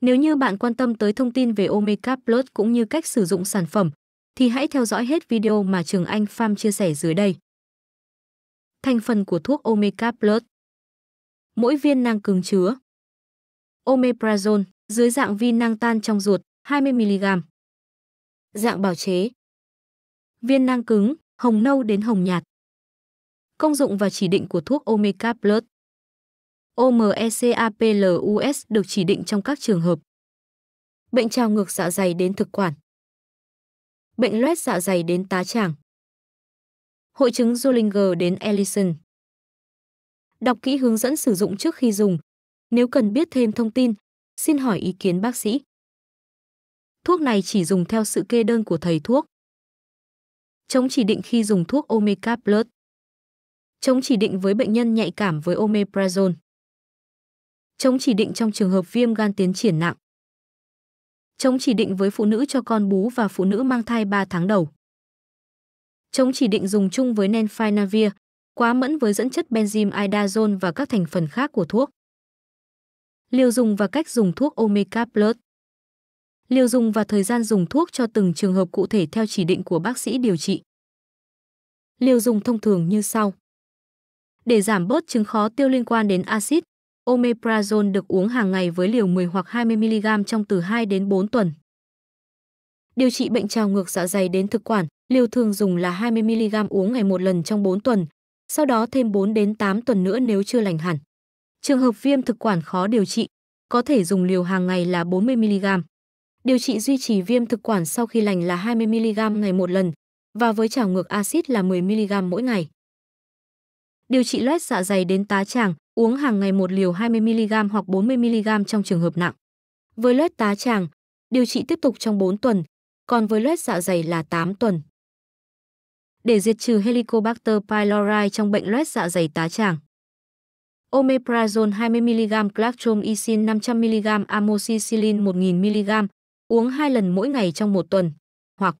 Nếu như bạn quan tâm tới thông tin về Omega Plus cũng như cách sử dụng sản phẩm, thì hãy theo dõi hết video mà Trường Anh Farm chia sẻ dưới đây. Thành phần của thuốc Omega Plus Mỗi viên nang cứng chứa Omeprazole dưới dạng viên nang tan trong ruột 20mg Dạng bào chế Viên nang cứng, hồng nâu đến hồng nhạt Công dụng và chỉ định của thuốc Omega Plus OMECAPLUS được chỉ định trong các trường hợp bệnh trào ngược dạ dày đến thực quản, bệnh loét dạ dày đến tá tràng, hội chứng Zollinger đến Ellison. Đọc kỹ hướng dẫn sử dụng trước khi dùng. Nếu cần biết thêm thông tin, xin hỏi ý kiến bác sĩ. Thuốc này chỉ dùng theo sự kê đơn của thầy thuốc. Chống chỉ định khi dùng thuốc Omega Plus. Chống chỉ định với bệnh nhân nhạy cảm với omeprazole. Chống chỉ định trong trường hợp viêm gan tiến triển nặng. Chống chỉ định với phụ nữ cho con bú và phụ nữ mang thai 3 tháng đầu. Chống chỉ định dùng chung với Nenfinavir, quá mẫn với dẫn chất benzyme idazone và các thành phần khác của thuốc. Liều dùng và cách dùng thuốc Omega Plus. Liều dùng và thời gian dùng thuốc cho từng trường hợp cụ thể theo chỉ định của bác sĩ điều trị. Liều dùng thông thường như sau. Để giảm bớt chứng khó tiêu liên quan đến axit, Omeprazole được uống hàng ngày với liều 10 hoặc 20mg trong từ 2 đến 4 tuần. Điều trị bệnh trào ngược dạ dày đến thực quản, liều thường dùng là 20mg uống ngày một lần trong 4 tuần, sau đó thêm 4 đến 8 tuần nữa nếu chưa lành hẳn. Trường hợp viêm thực quản khó điều trị, có thể dùng liều hàng ngày là 40mg. Điều trị duy trì viêm thực quản sau khi lành là 20mg ngày một lần và với trào ngược axit là 10mg mỗi ngày. Điều trị loét dạ dày đến tá tràng, Uống hàng ngày một liều 20mg hoặc 40mg trong trường hợp nặng. Với loét tá tràng, điều trị tiếp tục trong 4 tuần, còn với loét dạ dày là 8 tuần. Để diệt trừ Helicobacter pylori trong bệnh loét dạ dày tá tràng. Omeprazole 20mg, Clartromycin 500mg, Amoxicillin 1000mg, uống 2 lần mỗi ngày trong 1 tuần, hoặc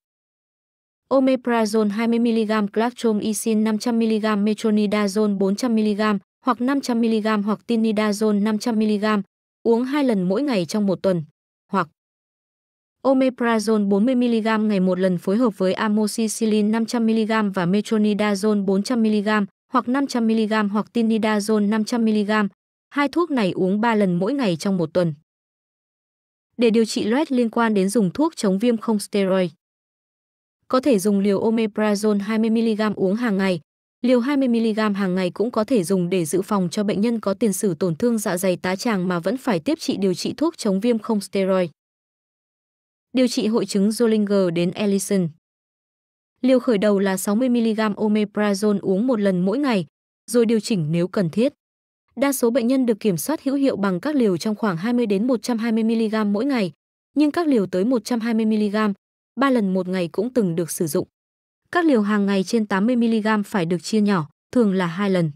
Omeprazole 20mg, Clartromycin 500mg, Metronidazole 400mg, hoặc 500mg hoặc tinidazone 500mg, uống 2 lần mỗi ngày trong một tuần, hoặc omeprazole 40mg ngày một lần phối hợp với amoxicillin 500mg và metronidazole 400mg hoặc 500mg hoặc tinidazole 500mg. Hai thuốc này uống 3 lần mỗi ngày trong một tuần. Để điều trị loét liên quan đến dùng thuốc chống viêm không steroid. Có thể dùng liều omeprazole 20mg uống hàng ngày, Liều 20mg hàng ngày cũng có thể dùng để dự phòng cho bệnh nhân có tiền sử tổn thương dạ dày tá tràng mà vẫn phải tiếp trị điều trị thuốc chống viêm không steroid. Điều trị hội chứng Zollinger đến Ellison Liều khởi đầu là 60mg omeprazole uống một lần mỗi ngày, rồi điều chỉnh nếu cần thiết. Đa số bệnh nhân được kiểm soát hữu hiệu bằng các liều trong khoảng 20 đến 120mg mỗi ngày, nhưng các liều tới 120mg, 3 lần một ngày cũng từng được sử dụng. Các liều hàng ngày trên 80mg phải được chia nhỏ, thường là 2 lần.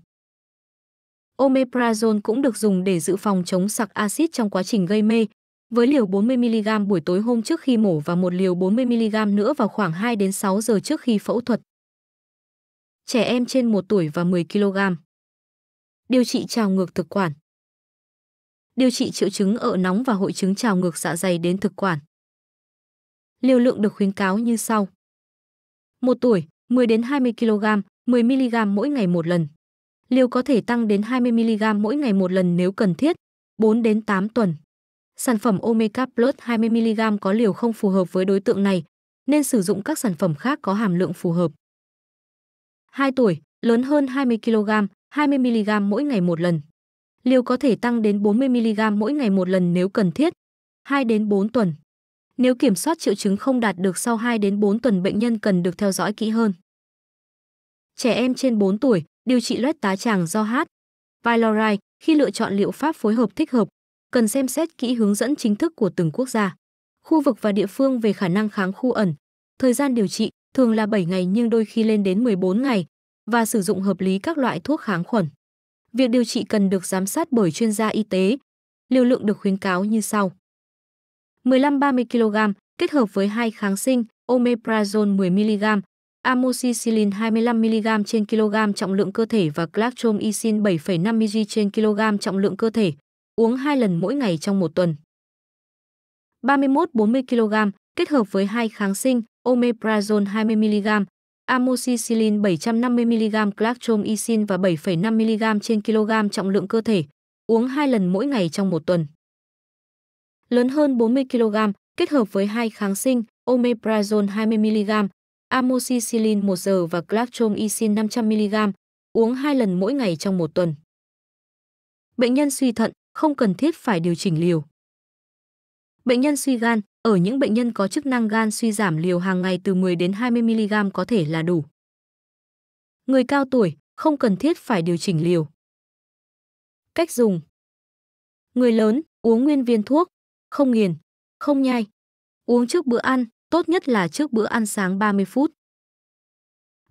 Omeprazole cũng được dùng để dự phòng chống sặc axit trong quá trình gây mê, với liều 40mg buổi tối hôm trước khi mổ và một liều 40mg nữa vào khoảng 2 đến 6 giờ trước khi phẫu thuật. Trẻ em trên 1 tuổi và 10kg. Điều trị trào ngược thực quản. Điều trị triệu chứng ợ nóng và hội chứng trào ngược dạ dày đến thực quản. Liều lượng được khuyến cáo như sau. 1 tuổi 10 đến 20 kg, 10 mg mỗi ngày một lần. Liều có thể tăng đến 20 mg mỗi ngày một lần nếu cần thiết, 4 đến 8 tuần. Sản phẩm Omega Plus 20 mg có liều không phù hợp với đối tượng này, nên sử dụng các sản phẩm khác có hàm lượng phù hợp. 2 tuổi, lớn hơn 20 kg, 20 mg mỗi ngày một lần. Liều có thể tăng đến 40 mg mỗi ngày một lần nếu cần thiết, 2 đến 4 tuần. Nếu kiểm soát triệu chứng không đạt được sau 2 đến 4 tuần bệnh nhân cần được theo dõi kỹ hơn. Trẻ em trên 4 tuổi, điều trị loét tá tràng do H. pylori khi lựa chọn liệu pháp phối hợp thích hợp, cần xem xét kỹ hướng dẫn chính thức của từng quốc gia, khu vực và địa phương về khả năng kháng khu ẩn. Thời gian điều trị thường là 7 ngày nhưng đôi khi lên đến 14 ngày và sử dụng hợp lý các loại thuốc kháng khuẩn. Việc điều trị cần được giám sát bởi chuyên gia y tế. Liều lượng được khuyến cáo như sau: 15-30 kg kết hợp với hai kháng sinh omeprazole 10 mg, amoxicillin 25 mg trên kg trọng lượng cơ thể và clactromycin 7,5 mg trên kg trọng lượng cơ thể, uống 2 lần mỗi ngày trong một tuần. 31-40 kg kết hợp với hai kháng sinh omeprazole 20 mg, amoxicillin 750 mg clactromycin và 7,5 mg trên kg trọng lượng cơ thể, uống 2 lần mỗi ngày trong một tuần lớn hơn 40 kg, kết hợp với hai kháng sinh omeprazole 20mg, amoxicillin 1 giờ và clactromycin 500mg, uống 2 lần mỗi ngày trong một tuần. Bệnh nhân suy thận không cần thiết phải điều chỉnh liều. Bệnh nhân suy gan, ở những bệnh nhân có chức năng gan suy giảm liều hàng ngày từ 10 đến 20mg có thể là đủ. Người cao tuổi không cần thiết phải điều chỉnh liều. Cách dùng Người lớn uống nguyên viên thuốc không nghiền, không nhai. Uống trước bữa ăn, tốt nhất là trước bữa ăn sáng 30 phút.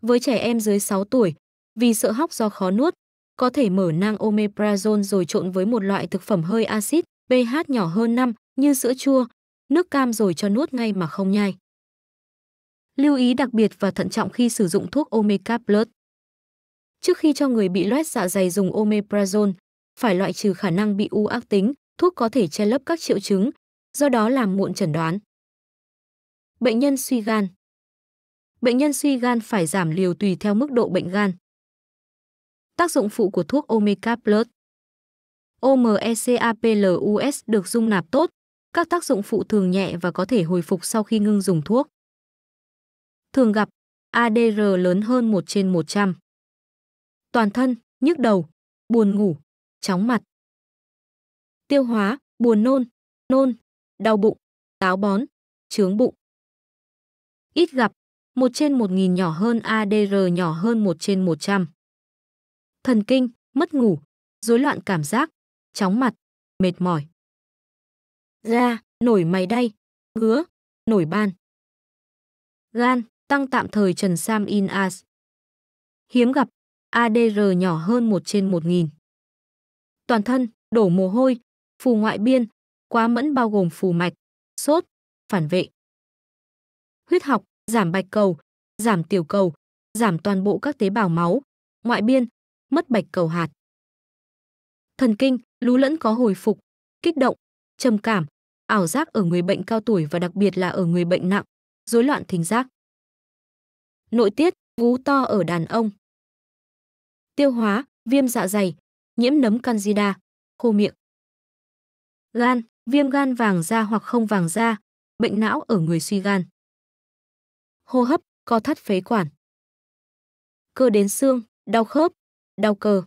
Với trẻ em dưới 6 tuổi, vì sợ hóc do khó nuốt, có thể mở nang omeprazole rồi trộn với một loại thực phẩm hơi axit, pH nhỏ hơn 5 như sữa chua, nước cam rồi cho nuốt ngay mà không nhai. Lưu ý đặc biệt và thận trọng khi sử dụng thuốc Omega Plus. Trước khi cho người bị loét dạ dày dùng omeprazole, phải loại trừ khả năng bị u ác tính, thuốc có thể che lấp các triệu chứng, do đó làm muộn chẩn đoán. Bệnh nhân suy gan Bệnh nhân suy gan phải giảm liều tùy theo mức độ bệnh gan. Tác dụng phụ của thuốc Omega Plus OMECAPLUS được dung nạp tốt, các tác dụng phụ thường nhẹ và có thể hồi phục sau khi ngưng dùng thuốc. Thường gặp ADR lớn hơn 1 trên 100. Toàn thân, nhức đầu, buồn ngủ, chóng mặt tiêu hóa, buồn nôn, nôn, đau bụng, táo bón, trướng bụng. Ít gặp, 1 trên 1.000 nhỏ hơn ADR nhỏ hơn 1 trên 100. Thần kinh, mất ngủ, rối loạn cảm giác, chóng mặt, mệt mỏi. Da, nổi mày đay, ngứa, nổi ban. Gan, tăng tạm thời Trần Sam in as. Hiếm gặp, ADR nhỏ hơn 1 trên 1.000. Toàn thân, đổ mồ hôi, Phù ngoại biên, quá mẫn bao gồm phù mạch, sốt, phản vệ. Huyết học, giảm bạch cầu, giảm tiểu cầu, giảm toàn bộ các tế bào máu, ngoại biên, mất bạch cầu hạt. Thần kinh, lú lẫn có hồi phục, kích động, trầm cảm, ảo giác ở người bệnh cao tuổi và đặc biệt là ở người bệnh nặng, rối loạn thính giác. Nội tiết, vú to ở đàn ông. Tiêu hóa, viêm dạ dày, nhiễm nấm candida, khô miệng. Gan, viêm gan vàng da hoặc không vàng da, bệnh não ở người suy gan. Hô hấp, co thắt phế quản. Cơ đến xương, đau khớp, đau cơ.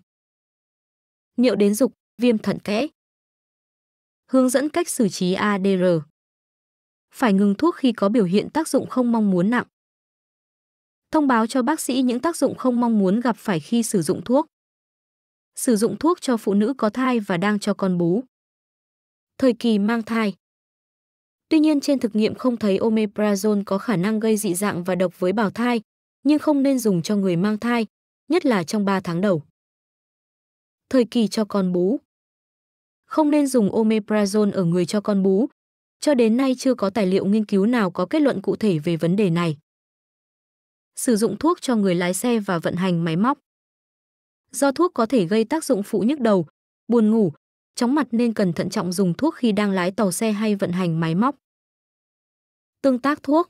Niệu đến dục, viêm thận kẽ. Hướng dẫn cách xử trí ADR. Phải ngừng thuốc khi có biểu hiện tác dụng không mong muốn nặng. Thông báo cho bác sĩ những tác dụng không mong muốn gặp phải khi sử dụng thuốc. Sử dụng thuốc cho phụ nữ có thai và đang cho con bú thời kỳ mang thai. Tuy nhiên trên thực nghiệm không thấy omeprazole có khả năng gây dị dạng và độc với bào thai, nhưng không nên dùng cho người mang thai, nhất là trong 3 tháng đầu. Thời kỳ cho con bú Không nên dùng omeprazole ở người cho con bú, cho đến nay chưa có tài liệu nghiên cứu nào có kết luận cụ thể về vấn đề này. Sử dụng thuốc cho người lái xe và vận hành máy móc Do thuốc có thể gây tác dụng phụ nhức đầu, buồn ngủ, chóng mặt nên cần thận trọng dùng thuốc khi đang lái tàu xe hay vận hành máy móc. Tương tác thuốc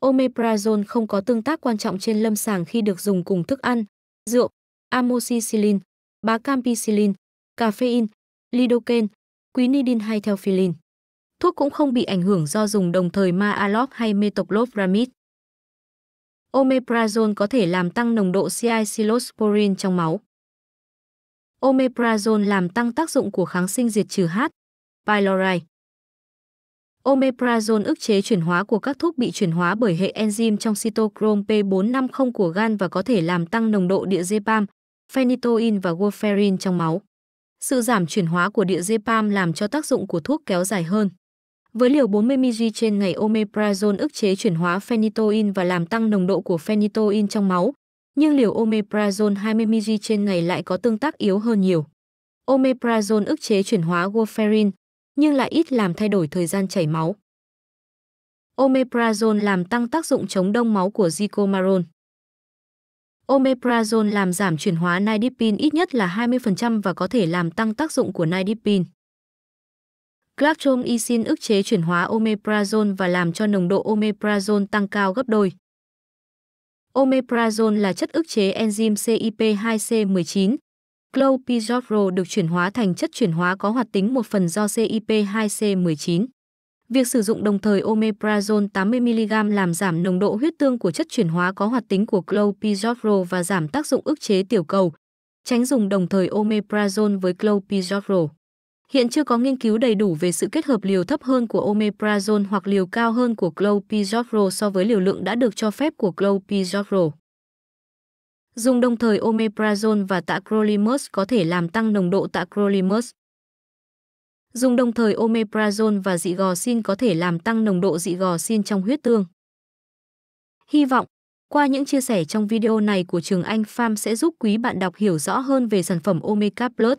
Omeprazole không có tương tác quan trọng trên lâm sàng khi được dùng cùng thức ăn, rượu, amoxicillin, bacampicillin, caffeine, lidocaine, quinidine hay theophylline. Thuốc cũng không bị ảnh hưởng do dùng đồng thời maalox hay metoclopramide. Omeprazole có thể làm tăng nồng độ cialcilosporin trong máu. Omeprazole làm tăng tác dụng của kháng sinh diệt trừ H. pylori. Omeprazole ức chế chuyển hóa của các thuốc bị chuyển hóa bởi hệ enzyme trong cytochrome P450 của gan và có thể làm tăng nồng độ địa diepam, phenytoin và warfarin trong máu. Sự giảm chuyển hóa của địa diepam làm cho tác dụng của thuốc kéo dài hơn. Với liều 40 mg trên ngày omeprazole ức chế chuyển hóa phenytoin và làm tăng nồng độ của phenytoin trong máu, nhưng liều omeprazole 20mg trên ngày lại có tương tác yếu hơn nhiều. Omeprazole ức chế chuyển hóa warfarin, nhưng lại ít làm thay đổi thời gian chảy máu. Omeprazole làm tăng tác dụng chống đông máu của zicomarone. Omeprazole làm giảm chuyển hóa nidipine ít nhất là 20% và có thể làm tăng tác dụng của nidipine. Clarkstrom ức chế chuyển hóa omeprazole và làm cho nồng độ omeprazole tăng cao gấp đôi. Omeprazole là chất ức chế enzyme CYP2C19. Clopidogrel được chuyển hóa thành chất chuyển hóa có hoạt tính một phần do CYP2C19. Việc sử dụng đồng thời omeprazole 80mg làm giảm nồng độ huyết tương của chất chuyển hóa có hoạt tính của clopidogrel và giảm tác dụng ức chế tiểu cầu. Tránh dùng đồng thời omeprazole với clopidogrel. Hiện chưa có nghiên cứu đầy đủ về sự kết hợp liều thấp hơn của omeprazole hoặc liều cao hơn của clopidogrel so với liều lượng đã được cho phép của clopidogrel. Dùng đồng thời omeprazole và tạ tacrolimus có thể làm tăng nồng độ tạ tacrolimus. Dùng đồng thời omeprazole và dị gò xin có thể làm tăng nồng độ dị gò xin trong huyết tương. Hy vọng, qua những chia sẻ trong video này của Trường Anh Farm sẽ giúp quý bạn đọc hiểu rõ hơn về sản phẩm Omega Plus